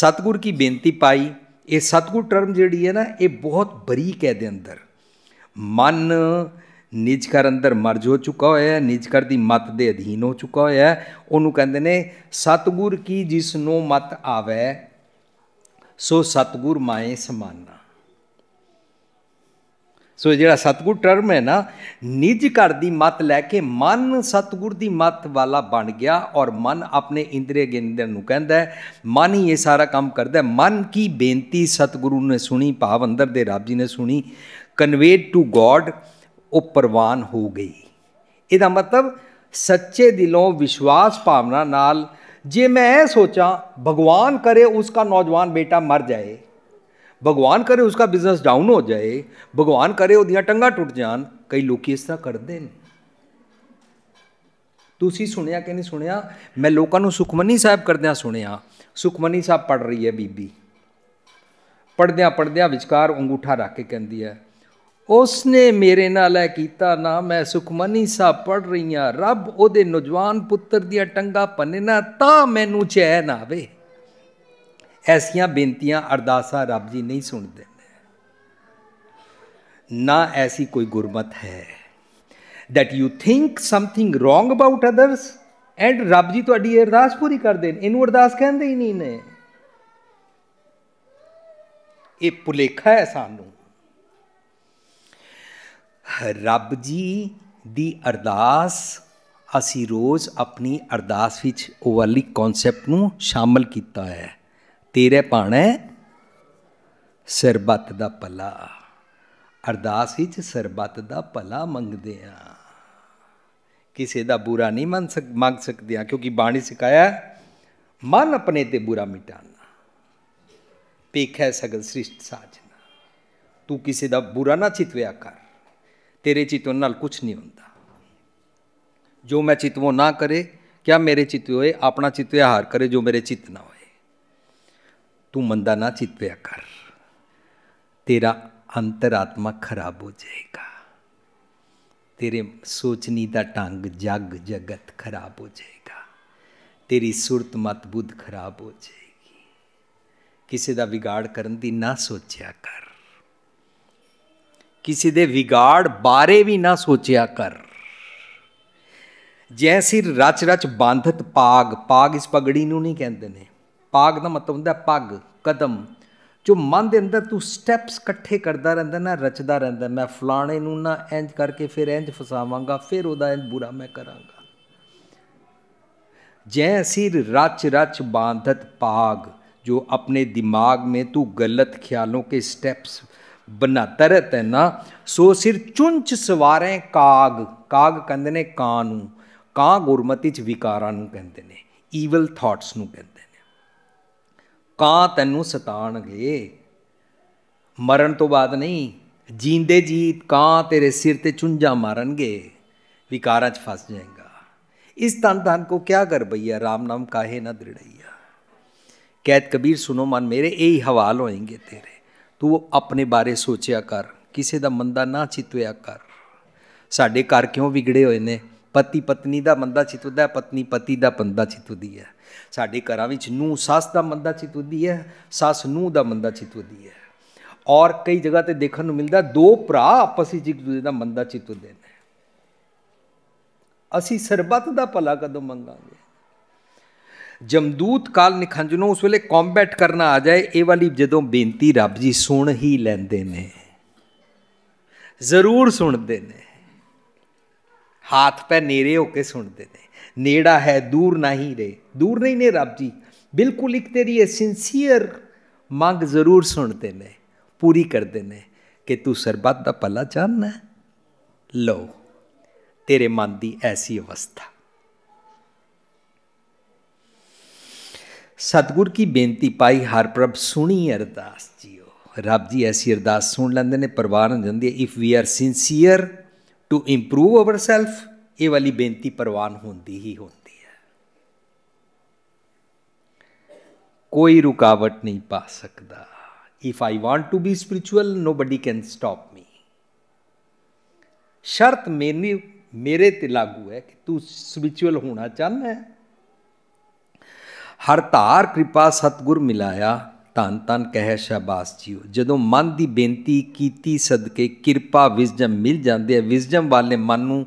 ਸਤਗੁਰ ਕੀ ਬੇਨਤੀ ਪਾਈ ਇਹ ਸਤਗੁਰ ਟਰਮ ਜਿਹੜੀ ਹੈ ਨਾ ਇਹ ਬਹੁਤ ਬਰੀਕ ਹੈ ਦੇ ਅੰਦਰ ਮਨ ਨਿਜ ਕਰ ਅੰਦਰ ਮਰਜ ਹੋ ਚੁੱਕਾ ਹੋਇਆ ਹੈ ਨਿਜ ਕਰ ਦੀ ਮਤ ਦੇ ਅਧੀਨ ਹੋ ਚੁੱਕਾ ਹੋਇਆ ਹੈ ਉਹਨੂੰ ਕਹਿੰਦੇ ਨੇ ਸਤਗੁਰ ਕੀ ਜਿਸ ਨੂੰ ਮਤ ਆਵੇ ਸੋ ਸਤਗੁਰ ਮਾਏ ਸਮਾਨਾ ਸੋ ਜਿਹੜਾ ਸਤਗੁਰ ਟਰਮ ਹੈ ਨਾ ਨਿਜ ਘਰ ਦੀ ਮਤ ਲੈ ਕੇ ਮਨ ਸਤਗੁਰ ਦੀ ਮਤ ਵਾਲਾ ਬਣ ਗਿਆ ਔਰ ਮਨ ਆਪਣੇ ਇੰਦਰੀ ਗਿੰਦਰ ਨੂੰ ਕਹਿੰਦਾ ਮਨ ਹੀ ਇਹ ਸਾਰਾ ਕੰਮ ਕਰਦਾ ਮਨ ਕੀ ਬੇਨਤੀ ਸਤਗੁਰੂ ਨੇ ਸੁਣੀ ਭਾਵ ਅੰਦਰ ਦੇ ਰੱਬ ਜੀ ਨੇ ਸੁਣੀ ਕਨਵੇਡ ਟੂ ਗੋਡ ਉਹ ਪ੍ਰਵਾਨ ਹੋ ਗਈ ਇਹਦਾ ਮਤਲਬ ਸੱਚੇ ਦਿਲੋਂ ਵਿਸ਼ਵਾਸ ਭਾਵਨਾ ਨਾਲ ਜੇ ਮੈਂ ਇਹ ਸੋਚਾਂ ਭਗਵਾਨ ਕਰੇ ਦਾ ਨੌਜਵਾਨ ਬੇਟਾ ਮਰ ਜਾਏ ਭਗਵਾਨ ਕਰੇ ਉਸ ਦਾ ਬਿਜ਼ਨਸ ਡਾਊਨ ਹੋ ਜਾਏ ਭਗਵਾਨ ਕਰੇ ਉਹਦੀਆਂ ਟੰਗਾਂ ਟੁੱਟ ਜਾਣ ਕਈ ਲੋਕੀ ਇਸ ਤਰ੍ਹਾਂ ਕਰਦੇ ਨੇ ਤੁਸੀਂ ਸੁਣਿਆ ਕਿ ਨਹੀਂ ਸੁਣਿਆ ਮੈਂ ਲੋਕਾਂ ਨੂੰ ਸੁਖਮਨੀ ਸਾਹਿਬ ਕਰਦਿਆਂ ਸੁਣਿਆ ਸੁਖਮਨੀ ਸਾਹਿਬ ਪੜ ਰਹੀ ਹੈ ਬੀਬੀ ਪੜਦਿਆਂ ਪੜਦਿਆਂ ਵਿਚਕਾਰ ਅੰਗੂਠਾ ਰੱਖ ਕੇ ਕਹਿੰਦੀ ਹੈ ਉਸਨੇ ਮੇਰੇ ਨਾਲ ਇਹ ਕੀਤਾ ਨਾ ਮੈਂ ਸੁਖਮਨੀ ਸਾਹਿਬ ਪੜ ਰਹੀ ਆ ਰੱਬ ਉਹਦੇ ਨੌਜਵਾਨ ਪੁੱਤਰ ਦੀਆਂ ਟੰਗਾ ਪੰਨੇ ਨਾ ਤਾਂ ਮੈਨੂੰ ਚੈਨ ਆਵੇ ਐਸੀਆਂ ਬੇਨਤੀਆਂ ਅਰਦਾਸਾਂ ਰੱਬ ਜੀ ਨਹੀਂ ਸੁਣਦੇ ਨਾ ਐਸੀ ਕੋਈ ਗੁਰਮਤ ਹੈ that you think something wrong about others and ਰੱਬ ਜੀ ਤੁਹਾਡੀ ਅਰਦਾਸ ਪੂਰੀ ਕਰ ਦੇਣ ਇਹਨੂੰ ਅਰਦਾਸ ਕਹਿੰਦੇ ਹੀ ਨਹੀਂ ਨੇ ਇਹ ਪੁਲੇਖਾ ਹੈ ਸਾਨੂੰ ਰੱਬ ਜੀ ਦੀ ਅਰਦਾਸ ਅਸੀਂ ਰੋਜ਼ ਆਪਣੀ ਅਰਦਾਸ ਵਿੱਚ ਉਹ ਵਾਲੀ ਕਨਸੈਪਟ ਨੂੰ ਸ਼ਾਮਲ ਕੀਤਾ ਹੈ ਤੇਰੇ ਪਾਣੇ ਸਰਬੱਤ ਦਾ ਭਲਾ ਅਰਦਾਸ ਵਿੱਚ ਸਰਬੱਤ ਦਾ ਭਲਾ ਮੰਗਦੇ ਆ ਕਿਸੇ ਦਾ ਬੁਰਾ ਨਹੀਂ ਮੰਨ ਸਕ ਮੰਗ ਸਕਦੇ ਆ ਕਿਉਂਕਿ ਬਾਣੀ ਸਿਖਾਇਆ ਮਨ ਆਪਣੇ ਤੇ ਬੁਰਾ ਮਿਟਾਣਾ ਪੇਖੈ ਸਗਲ ਸ੍ਰਿਸ਼ਟ ਸਾਜਨਾ ਤੂੰ ਕਿਸੇ ਦਾ ਬੁਰਾ ਨਾ ਚਿਤਵਿਆ ਕਰ ਤੇਰੇ ਚਿਤਵਨ ਨਾਲ ਕੁਝ ਨਹੀਂ ਹੁੰਦਾ ਜੋ ਮੈਂ ਚਿਤਵੋ ਨਾ ਕਰੇ ਕਿਆ ਮੇਰੇ ਚਿਤਵੋਏ ਆਪਣਾ ਚਿਤਵਿਆ ਹਾਰ ਕਰੇ ਜੋ ਮੇਰੇ ਚਿਤ ਨਾ ਹੋਏ ਮੰਦਾ ਨਾ ना चितव्या कर तेरा अंतरात्मा खराब हो जाएगा ਤੇਰੇ ਸੋਚਨੀ ਦਾ ਢੰਗ ਜਗ ਜਗਤ ਖਰਾਬ ਹੋ ਜਾਏਗਾ ਤੇਰੀ ਸੁਰਤ ਮਤ ਬੁੱਧ ਖਰਾਬ ਹੋ ਜਾਏਗੀ ਕਿਸੇ ਦਾ ਵਿਗਾੜ ਕਰਨ ਦੀ ਨਾ ਸੋਚਿਆ ਕਰ ਕਿਸੇ ਦੇ ਵਿਗਾੜ ਬਾਰੇ ਵੀ ਨਾ ਸੋਚਿਆ ਕਰ ਜੈਸੀ ਰਚ ਰਚ ਬਾਂਧਤ ਪਾਗ ਪਾਗ ਇਸ ਪਗੜੀ ਨੂੰ ਨਹੀਂ ਕਹਿੰਦੇ ਨੇ ਪਾਗ ਦਾ ਮਤਲਬ ਹੁੰਦਾ ਪੱਗ ਕਦਮ ਜੋ ਮਨ ਦੇ ਅੰਦਰ ਤੂੰ ਸਟੈਪਸ ਇਕੱਠੇ ਕਰਦਾ ਰਹਿੰਦਾ ਨਾ ਰਚਦਾ ਰਹਿੰਦਾ ਮੈਂ ਫਲਾਣੇ ਨੂੰ ਨਾ ਇੰਜ ਕਰਕੇ ਫਿਰ ਇੰਜ ਫਸਾਵਾਂਗਾ ਫਿਰ ਉਹਦਾ ਇੰਜ ਬੁਰਾ ਮੈਂ ਕਰਾਂਗਾ ਜੈ ਅਸੀਰ ਰਚ ਰਚ ਬਾਂਧਤ ਪਾਗ ਜੋ ਆਪਣੇ ਦਿਮਾਗ ਮੇ ਤੂੰ ਗਲਤ ਖਿਆਲੋਂ ਕੇ ਸਟੈਪਸ ਬਣਾਤਾ रहता ਹੈ ਨਾ ਸੋ ਸਿਰ ਚੁੰਚ ਸਵਾਰੇ ਕਾਗ ਕਾਗ ਕਹਿੰਦੇ ਨੇ ਕਾਂ ਨੂੰ ਕਾਂ ਗੁਰਮਤੀ ਚ ਵਿਕਾਰਾਂ ਨੂੰ ਕਹਿੰਦੇ ਨੇ ਈਵਲ ਥਾਟਸ ਨੂੰ ਕਹਿੰਦੇ ਕਾਂ ਤੈਨੂੰ ਸਤਾਣਗੇ ਮਰਨ ਤੋਂ ਬਾਅਦ ਨਹੀਂ ਜੀਂਦੇ ਜੀ ਕਾਂ ਤੇਰੇ ਸਿਰ ਤੇ ਚੁੰਝਾ ਮਾਰਨਗੇ ਵਿਕਾਰਾਂ 'ਚ ਫਸ ਜਾਏਗਾ ਇਸ ਤਨ ਤਨ ਕੋ ਕਿਆ ਕਰ ਬਈਆ RAM ਨਾਮ ਕਾਹੇ ਨਾ ਦ੍ਰਿੜਈਆ ਕੈਦ ਕਬੀਰ ਸੁਨੋ ਮਨ ਮੇਰੇ ਇਹੀ ਹਵਾਲ ਹੋਏਗੇ ਤੇਰੇ ਤੂੰ ਆਪਣੇ ਬਾਰੇ ਸੋਚਿਆ ਕਰ ਕਿਸੇ ਦਾ ਮੰਦਾ ਨਾ ਚਿਤਵਿਆ ਕਰ ਸਾਡੇ ਘਰ ਕਿਉਂ ਵਿਗੜੇ ਹੋਏ ਨੇ ਪਤੀ ਪਤਨੀ ਦਾ ਮੰਦਾ ਚਿਤਵਦਾ ਪਤਨੀ ਪਤੀ ਦਾ ਪੰਦਾ ਚਿਤਵਦੀ ਹੈ ਸਾਡੇ ਘਰਾਂ ਵਿੱਚ ਨੂੰ ਸੱਸ ਦਾ ਮੰਦਾ ਚਿਤਵਦੀ ਹੈ ਸੱਸ ਨੂੰ ਦਾ ਮੰਦਾ ਚਿਤਵਦੀ ਹੈ ਔਰ ਕਈ ਜਗ੍ਹਾ ਤੇ ਦੇਖਣ ਨੂੰ ਮਿਲਦਾ ਦੋ ਭਰਾ ਆਪਸ ਵਿੱਚ ਇੱਕ ਦੂਜੇ ਦਾ ਮੰਦਾ ਚਿਤਵਦੇ ਨੇ ਅਸੀਂ ਸਰਬੱਤ ਦਾ ਭਲਾ ਕਦੋਂ ਮੰਗਾਂਗੇ ਜਮਦੂਤ ਕਾਲ ਨਿਖੰਜਨੋਂ ਉਸ ਵੇਲੇ ਕੰਬੈਟ ਕਰਨਾ ਆ ਜਾਏ ਇਹ ਵਾਲੀ ਜਦੋਂ ਬੇਨਤੀ ਰੱਬ ਜੀ ਸੁਣ ਹੀ ਲੈਂਦੇ ਨੇ ਜ਼ਰੂਰ ਸੁਣਦੇ ਨੇ ਹੱਥ ਪੈ ਨੇਰੇ ਹੋ ਕੇ ਸੁਣਦੇ ਨੇ ਨੇੜਾ ਹੈ ਦੂਰ ਨਹੀਂ ਰੇ ਦੂਰ ਨਹੀਂ ਨੇ ਰੱਬ ਜੀ ਬਿਲਕੁਲ ਇੱਕ ਤੇਰੀ ਇਹ ਸਿੰਸੀਅਰ ਮੰਗ ਜ਼ਰੂਰ ਸੁਣਦੇ ਨੇ ਪੂਰੀ ਕਰਦੇ ਨੇ ਕਿ ਤੂੰ ਸਰਬੱਤ ਦਾ ਭਲਾ ਚਾਹਨਾ ਲੋ ਤੇਰੇ ਮਨ ਦੀ ਐਸੀ ਅਵਸਥਾ ਸਤਗੁਰ ਕੀ ਬੇਨਤੀ ਪਾਈ ਹਰ ਪ੍ਰਭ ਸੁਣੀ ਅਰਦਾਸ ਜੀਓ ਰੱਬ ਜੀ ਐਸੀ ਅਰਦਾਸ ਸੁਣ ਲੈਂਦੇ ਨੇ ਪਰਵਾਹ ਨਹੀਂ ਜਾਂਦੀ if we are sincere to improve our self ਇਹ ਵਾਲੀ ਬੇਨਤੀ ਪ੍ਰਵਾਨ ਹੁੰਦੀ ਹੀ ਹੁੰਦੀ ਹੈ ਕੋਈ ਰੁਕਾਵਟ ਨਹੀਂ ਪਾ ਸਕਦਾ if I want to be spiritual nobody can stop me ਸ਼ਰਤ ਮੇਰੀ ਮੇਰੇ ਤੇ ਲਾਗੂ ਹੈ ਕਿ ਤੂੰ ਸਪਿਰਚੁਅਲ ਹੋਣਾ ਚਾਹੁੰਦਾ ਹੈ ਹਰ ਧਾਰ ਕਿਰਪਾ ਸਤਗੁਰ ਮਿਲਾਇਆ ਧੰਨ ਧੰਨ ਕਹਿ ਸ਼ਾਬਾਸ਼ ਜੀਓ ਜਦੋਂ ਮਨ ਦੀ ਬੇਨਤੀ ਕੀਤੀ ਸਦਕੇ ਕਿਰਪਾ ਵਿਜਮ ਮਿਲ ਜਾਂਦੇ ਆ ਵਿਜਮ ਵਾਲੇ ਮਨ ਨੂੰ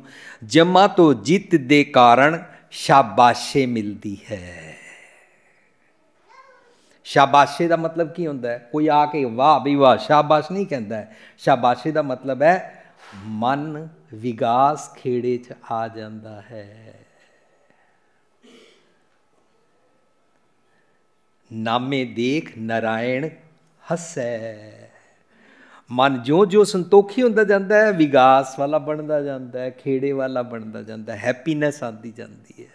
ਜਮਾ ਤੋਂ ਜਿੱਤ ਦੇ ਕਾਰਨ ਸ਼ਾਬਾਸ਼ੇ ਮਿਲਦੀ ਹੈ ਸ਼ਾਬਾਸ਼ੇ ਦਾ ਮਤਲਬ ਕੀ ਹੁੰਦਾ ਹੈ ਕੋਈ ਆ ਕੇ ਵਾਹ ਵੀ ਵਾਹ ਸ਼ਾਬਾਸ਼ ਨਹੀਂ ਕਹਿੰਦਾ ਸ਼ਾਬਾਸ਼ੇ ਦਾ ਮਤਲਬ ਹੈ ਮਨ ਵਿਗਾਸ ਖੇੜੇ 'ਚ ਆ ਜਾਂਦਾ ਹੈ ਨਾਮੇ ਦੇਖ ਨਰਾਇਣ ਹੱਸੈ ਮਨ ਜੋ ਜੋ ਸੰਤੋਖੀ ਹੁੰਦਾ ਜਾਂਦਾ ਹੈ ਵਿਗਾਸ ਵਾਲਾ ਬਣਦਾ ਜਾਂਦਾ ਹੈ ਖੇੜੇ ਵਾਲਾ ਬਣਦਾ ਜਾਂਦਾ ਹੈ ਹੈਪੀਨੈਸ ਆਉਂਦੀ ਜਾਂਦੀ ਹੈ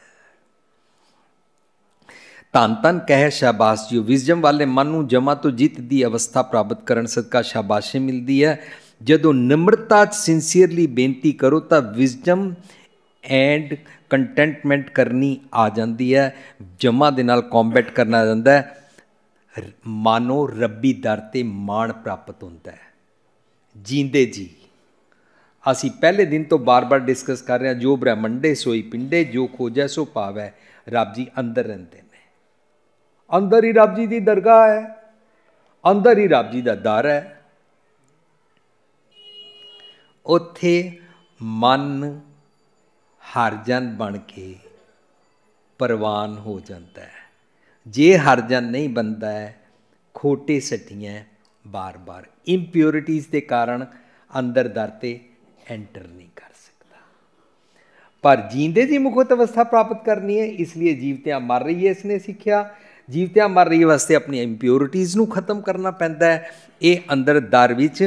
ਤਨ ਤਨ ਕਹਿ ਸ਼ਾਬਾਸ਼ ਜੀ ਵਿਜਮ ਵਾਲੇ ਮਨ ਨੂੰ ਜਮਾ ਤੋਂ ਜਿੱਤ ਦੀ ਅਵਸਥਾ ਪ੍ਰਾਪਤ ਕਰਨ ਸਦਕਾ ਸ਼ਾਬਾਸ਼ੇ ਮਿਲਦੀ ਹੈ ਜਦੋਂ ਨਿਮਰਤਾ ਚ ਸਿੰਸੀਅਰਲੀ ਬੇਨਤੀ ਕਰੋ ਤਾਂ ਵਿਜਮ ਐਂਡ ਕੰਟੈਂਟਮੈਂਟ ਕਰਨੀ ਆ ਜਾਂਦੀ ਹੈ ਜਮਾ ਦੇ ਨਾਲ ਕੰਬੈਟ ਕਰਨਾ ਜਾਂਦਾ ਹੈ ਮਾਨੋ ਰੱਬੀ ਦਰ ਤੇ ਮਾਣ ਪ੍ਰਾਪਤ ਹੁੰਦਾ ਹੈ ਜੀਂਦੇ ਜੀ ਅਸੀਂ ਪਹਿਲੇ ਦਿਨ ਤੋਂ ਬਾਰ-ਬਾਰ ਡਿਸਕਸ ਕਰ ਰਹੇ ਹਾਂ ਜੋ ਬ੍ਰਹਮੰਡੇ ਸੋਈ ਪਿੰਡੇ ਜੋ ਖੋਜੈ ਸੋ ਪਾਵੈ ਰੱਬ ਜੀ ਅੰਦਰ ਰਹਿੰਦੇ ਨੇ ਅੰਦਰ ਹੀ ਰੱਬ ਜੀ ਦੀ ਦਰਗਾਹ ਹੈ ਅੰਦਰ ਹੀ ਰੱਬ ਜੀ ਦਾ ਦਰ ਹੈ ਉੱਥੇ ਮਨ ਹਰਜਨ ਬਣ ਕੇ ਪਰਵਾਨ ਹੋ ਜਾਂਦਾ ਹੈ ਜੇ ਹਰਜਨ ਨਹੀਂ ਬੰਦਾ ਹੈ ਖੋਟੇ ਸੱਟੀਆਂ ਬਾਰ-ਬਾਰ ਇੰਪਿਉਰਿਟੀਆਂ ਦੇ ਕਾਰਨ ਅੰਦਰ ਦਰ ਤੇ ਐਂਟਰ ਨਹੀਂ ਕਰ ਸਕਦਾ ਪਰ ਜੀਂਦੇ ਦੀ ਮੁਕਤ ਅਵਸਥਾ ਪ੍ਰਾਪਤ ਕਰਨੀ ਹੈ ਇਸ ਲਈ ਜੀਵਤਿਆਂ ਮਰ ਰਹੀ ਹੈ ਇਸ ਨੇ ਸਿੱਖਿਆ ਜੀਵਤਿਆਂ ਮਰ ਰਹੀ ਵਾਸਤੇ ਆਪਣੀ ਇੰਪਿਉਰਿਟੀਆਂ ਨੂੰ ਖਤਮ ਕਰਨਾ ਪੈਂਦਾ ਹੈ ਇਹ ਅੰਦਰ ਦਰ ਵਿੱਚ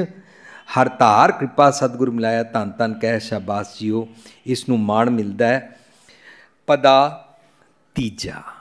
ਹਰ ਧਾਰ ਕਿਰਪਾ ਸਤਿਗੁਰ ਮਿਲਾਇਆ ਤਨ ਤਨ ਕਹਿ ਸ਼ਾਬਾਸ਼ ਜੀਓ ਇਸ ਨੂੰ ਮਾਣ ਮਿਲਦਾ ਹੈ ਪਦਾ ਤੀਜਾ